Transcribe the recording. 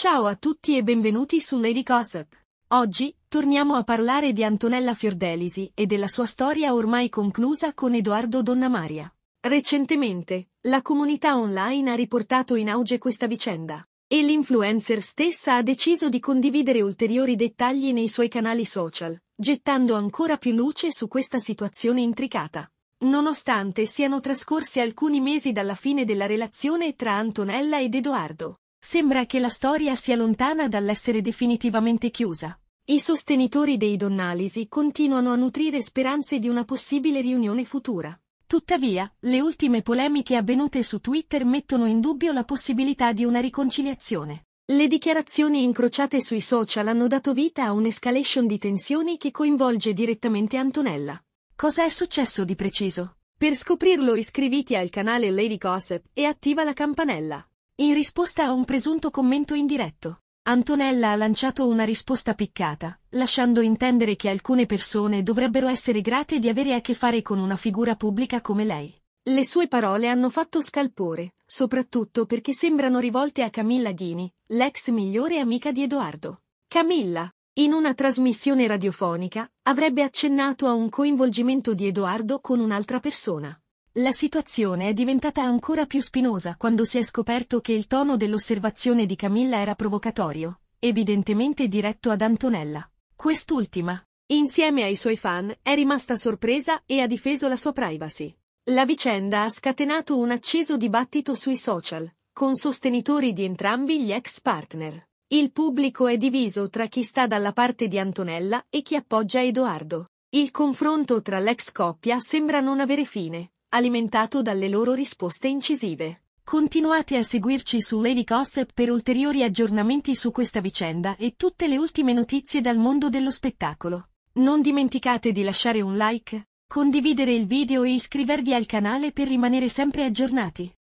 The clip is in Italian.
Ciao a tutti e benvenuti su Lady Gossip. Oggi, torniamo a parlare di Antonella Fiordelisi e della sua storia ormai conclusa con Edoardo Donnamaria. Recentemente, la comunità online ha riportato in auge questa vicenda e l'influencer stessa ha deciso di condividere ulteriori dettagli nei suoi canali social, gettando ancora più luce su questa situazione intricata. Nonostante siano trascorsi alcuni mesi dalla fine della relazione tra Antonella ed Edoardo, Sembra che la storia sia lontana dall'essere definitivamente chiusa. I sostenitori dei Donnalisi continuano a nutrire speranze di una possibile riunione futura. Tuttavia, le ultime polemiche avvenute su Twitter mettono in dubbio la possibilità di una riconciliazione. Le dichiarazioni incrociate sui social hanno dato vita a un'escalation di tensioni che coinvolge direttamente Antonella. Cosa è successo di preciso? Per scoprirlo iscriviti al canale Lady Gossip e attiva la campanella. In risposta a un presunto commento indiretto, Antonella ha lanciato una risposta piccata, lasciando intendere che alcune persone dovrebbero essere grate di avere a che fare con una figura pubblica come lei. Le sue parole hanno fatto scalpore, soprattutto perché sembrano rivolte a Camilla Ghini, l'ex migliore amica di Edoardo. Camilla, in una trasmissione radiofonica, avrebbe accennato a un coinvolgimento di Edoardo con un'altra persona. La situazione è diventata ancora più spinosa quando si è scoperto che il tono dell'osservazione di Camilla era provocatorio, evidentemente diretto ad Antonella. Quest'ultima, insieme ai suoi fan, è rimasta sorpresa e ha difeso la sua privacy. La vicenda ha scatenato un acceso dibattito sui social, con sostenitori di entrambi gli ex partner. Il pubblico è diviso tra chi sta dalla parte di Antonella e chi appoggia Edoardo. Il confronto tra l'ex coppia sembra non avere fine, alimentato dalle loro risposte incisive. Continuate a seguirci su Lady Gossip per ulteriori aggiornamenti su questa vicenda e tutte le ultime notizie dal mondo dello spettacolo. Non dimenticate di lasciare un like, condividere il video e iscrivervi al canale per rimanere sempre aggiornati.